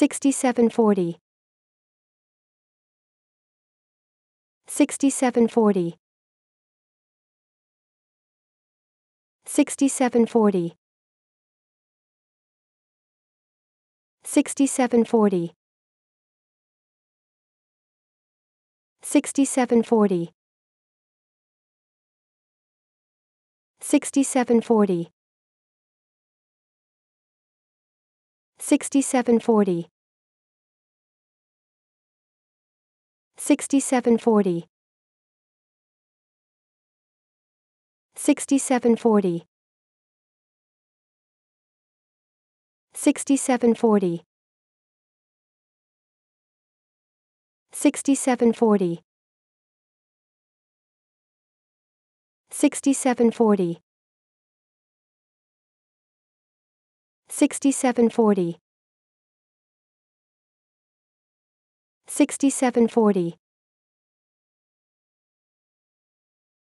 6740 6740 6740 6740 6740 6740 6740 6740 6740 6740 6740 6740 6740 6740